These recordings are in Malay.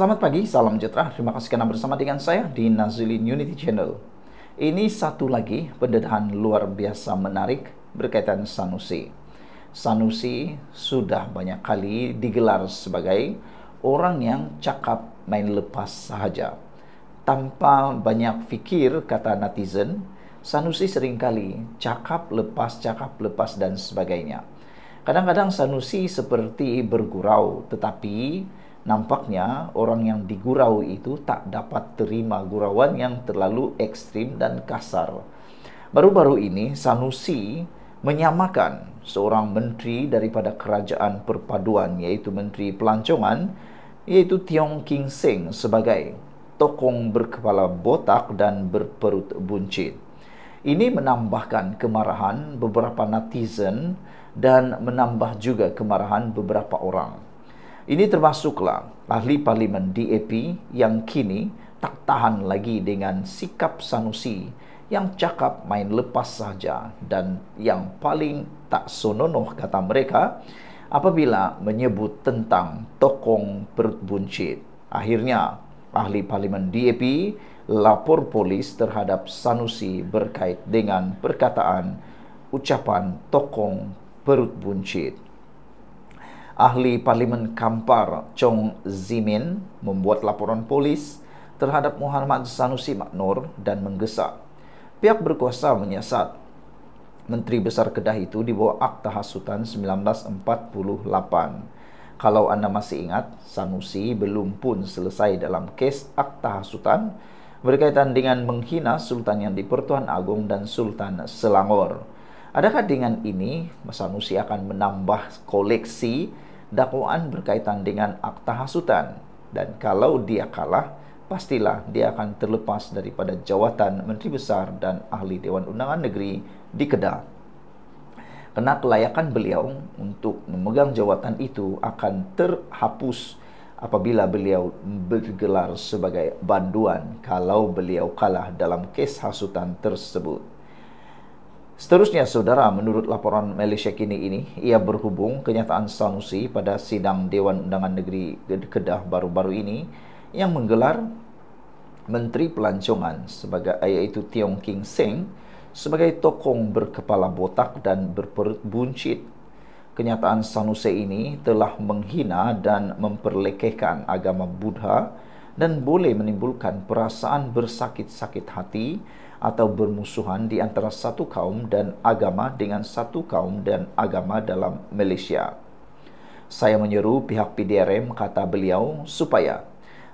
Selamat pagi, salam sejahtera. Terima kasih karena bersama dengan saya di Nazilin Unity Channel. Ini satu lagi pendedahan luar biasa menarik berkaitan Sanusi. Sanusi sudah banyak kali digelar sebagai orang yang cakap main lepas sahaja. Tanpa banyak fikir, kata netizen, Sanusi seringkali cakap lepas, cakap lepas, dan sebagainya. Kadang-kadang Sanusi seperti bergurau, tetapi nampaknya orang yang digurau itu tak dapat terima gurauan yang terlalu ekstrim dan kasar. Baru-baru ini, Sanusi menyamakan seorang menteri daripada kerajaan perpaduan iaitu menteri pelancongan iaitu Tiong King Seng sebagai tokong berkepala botak dan berperut buncit. Ini menambahkan kemarahan beberapa netizen dan menambah juga kemarahan beberapa orang. Ini termasuklah ahli parlimen DAP yang kini tak tahan lagi dengan sikap Sanusi yang cakap main lepas saja dan yang paling tak sononoh kata mereka apabila menyebut tentang tokong perut buncit. Akhirnya, ahli parlimen DAP lapor polis terhadap Sanusi berkait dengan perkataan ucapan tokong perut buncit. Ahli Parlimen Kampar Chong Zimin membuat laporan polis terhadap Muhammad Sanusi Maknur dan menggesa. Pihak berkuasa menyiasat Menteri Besar Kedah itu di bawah Akta Hasutan 1948. Kalau anda masih ingat, Sanusi belum pun selesai dalam kes Akta Hasutan berkaitan dengan menghina Sultan yang di Pertuan Agong dan Sultan Selangor. Adakah dengan ini Sanusi akan menambah koleksi dakwaan berkaitan dengan akta hasutan dan kalau dia kalah, pastilah dia akan terlepas daripada jawatan Menteri Besar dan Ahli Dewan Undangan Negeri di Kedah. Kena kelayakan beliau untuk memegang jawatan itu akan terhapus apabila beliau bergelar sebagai banduan kalau beliau kalah dalam kes hasutan tersebut. Seterusnya, saudara, menurut laporan Malaysia kini ini, ia berhubung kenyataan Sanusi pada sidang Dewan Undangan Negeri Kedah baru-baru ini yang menggelar Menteri Pelancongan sebagai iaitu Tiong King Seng sebagai tokong berkepala botak dan berperut buncit. Kenyataan Sanusi ini telah menghina dan memperlekehkan agama Buddha dan boleh menimbulkan perasaan bersakit-sakit hati atau bermusuhan di antara satu kaum dan agama dengan satu kaum dan agama dalam Malaysia. Saya menyeru pihak PDRM kata beliau supaya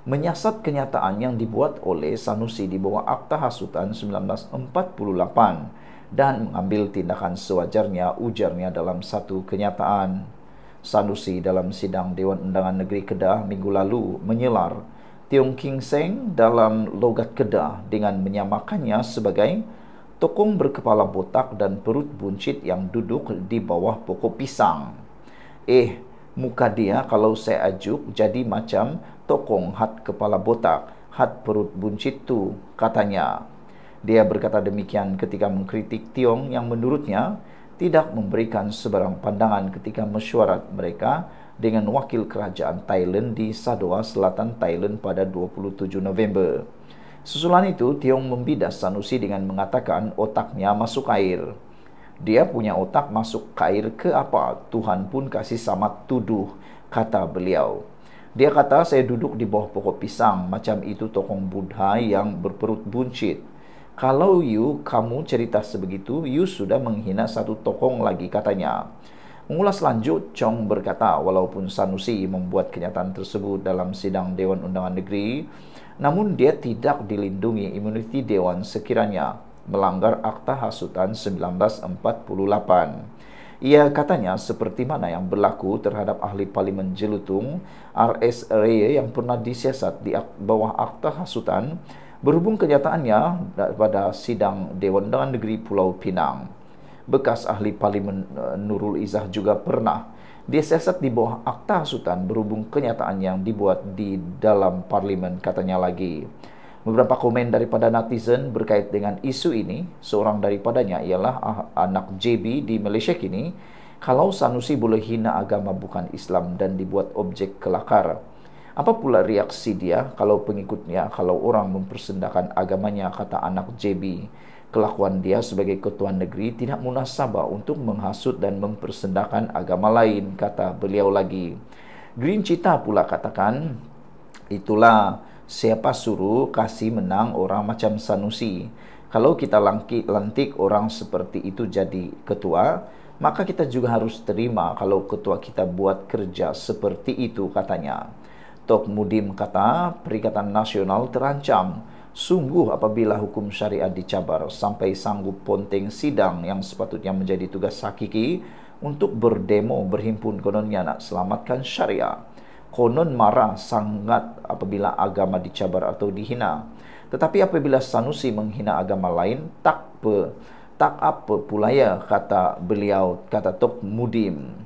menyiasat kenyataan yang dibuat oleh Sanusi di bawah Akta Hasutan 1948 dan mengambil tindakan sewajarnya ujarnya dalam satu kenyataan. Sanusi dalam sidang Dewan Undangan Negeri Kedah minggu lalu menyelar Tiong King Seng dalam logat Kedah dengan menyamakannya sebagai tokong berkepala botak dan perut buncit yang duduk di bawah pokok pisang. Eh, muka dia kalau saya ajuk jadi macam tokong hat kepala botak, hat perut buncit tu, katanya. Dia berkata demikian ketika mengkritik Tiong yang menurutnya tidak memberikan sebarang pandangan ketika mesyuarat mereka dengan wakil kerajaan Thailand di Sadoa Selatan Thailand pada 27 November. Susulan itu, Tiong membidas Sanusi dengan mengatakan otaknya masuk air. Dia punya otak masuk air ke apa? Tuhan pun kasih sama tuduh, kata beliau. Dia kata, saya duduk di bawah pokok pisang, macam itu tokong Buddha yang berperut buncit. Kalau you kamu cerita sebegitu, you sudah menghina satu tokong lagi katanya. Mengulas lanjut, Chong berkata, walaupun Sanusi membuat kenyataan tersebut dalam sidang Dewan Undangan Negeri, namun dia tidak dilindungi imuniti Dewan sekiranya melanggar Akta Hasutan 1948. Ia katanya seperti mana yang berlaku terhadap ahli parlimen jelutung RS Reye yang pernah disiasat di bawah Akta Hasutan berhubung kenyataannya pada sidang Dewan Dengan Negeri Pulau Pinang. Bekas ahli parlimen eh, Nurul Izzah juga pernah disesat di bawah akta sultan berhubung kenyataan yang dibuat di dalam parlimen katanya lagi. Beberapa komen daripada netizen berkait dengan isu ini, seorang daripadanya ialah ah, anak JB di Malaysia kini, kalau Sanusi boleh hina agama bukan Islam dan dibuat objek kelakar. Apa pula reaksi dia kalau pengikutnya, kalau orang mempersendakan agamanya, kata anak JB, kelakuan dia sebagai ketua negeri tidak munasabah untuk menghasut dan mempersendakan agama lain, kata beliau lagi. Green Cita pula katakan, itulah siapa suruh kasih menang orang macam Sanusi. Kalau kita langki, lantik orang seperti itu jadi ketua, maka kita juga harus terima kalau ketua kita buat kerja seperti itu katanya. Tok Mudim kata Perikatan Nasional terancam sungguh apabila hukum syariat dicabar sampai sanggup ponteng sidang yang sepatutnya menjadi tugas sakiki untuk berdemo berhimpun kononnya nak selamatkan syariah. Konon marah sangat apabila agama dicabar atau dihina. Tetapi apabila Sanusi menghina agama lain, tak apa. Tak apa pula ya, kata beliau, kata Tok Mudim.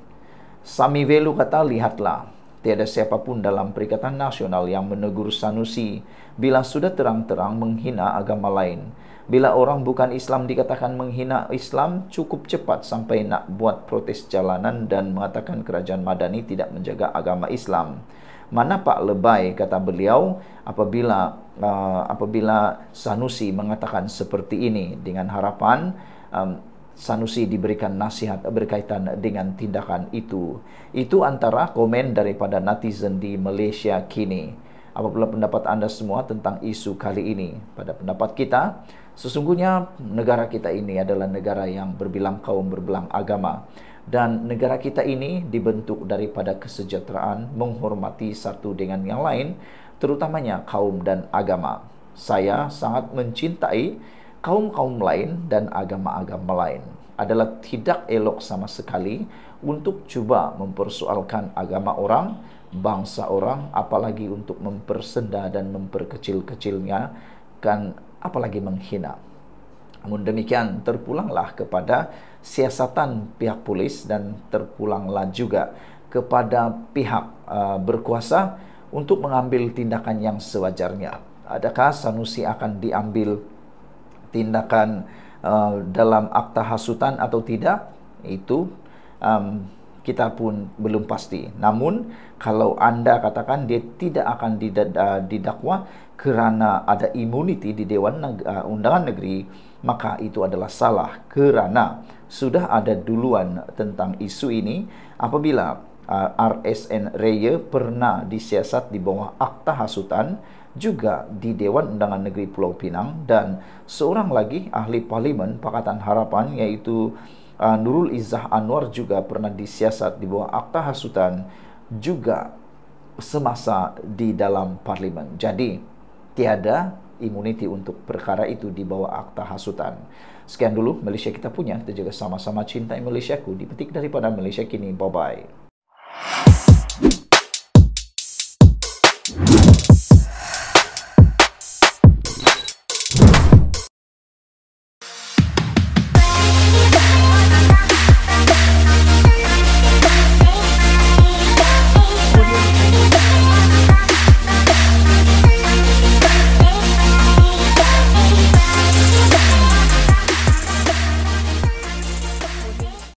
Sami Velu kata, lihatlah. Tiada siapapun dalam Perikatan Nasional yang menegur Sanusi bila sudah terang-terang menghina agama lain. Bila orang bukan Islam dikatakan menghina Islam, cukup cepat sampai nak buat protes jalanan dan mengatakan kerajaan Madani tidak menjaga agama Islam. Mana Pak Lebai kata beliau apabila uh, apabila Sanusi mengatakan seperti ini dengan harapan um, Sanusi diberikan nasihat berkaitan dengan tindakan itu. Itu antara komen daripada netizen di Malaysia kini. Apabila pendapat Anda semua tentang isu kali ini? Pada pendapat kita, sesungguhnya negara kita ini adalah negara yang berbilang kaum, berbilang agama. Dan negara kita ini dibentuk daripada kesejahteraan menghormati satu dengan yang lain, terutamanya kaum dan agama. Saya sangat mencintai kaum-kaum lain dan agama-agama lain adalah tidak elok sama sekali untuk coba mempersoalkan agama orang, bangsa orang, apalagi untuk mempersenda dan memperkecil-kecilnya, kan apalagi menghina. Namun demikian, terpulanglah kepada siasatan pihak polis dan terpulanglah juga kepada pihak uh, berkuasa untuk mengambil tindakan yang sewajarnya. Adakah Sanusi akan diambil tindakan uh, dalam akta hasutan atau tidak itu um, kita pun belum pasti. Namun kalau anda katakan dia tidak akan uh, didakwa kerana ada imuniti di Dewan Neg uh, Undangan Negeri, maka itu adalah salah kerana sudah ada duluan tentang isu ini apabila uh, RSN Reyer pernah disiasat di bawah akta hasutan juga di Dewan Undangan Negeri Pulau Pinang dan seorang lagi ahli parlimen Pakatan Harapan iaitu uh, Nurul Izzah Anwar juga pernah disiasat di bawah akta hasutan juga semasa di dalam parlimen. Jadi tiada imuniti untuk perkara itu di bawah akta hasutan. Sekian dulu Malaysia kita punya. Kita jaga sama-sama cinta Malaysia ku. Dipetik daripada Malaysia kini. Bye-bye.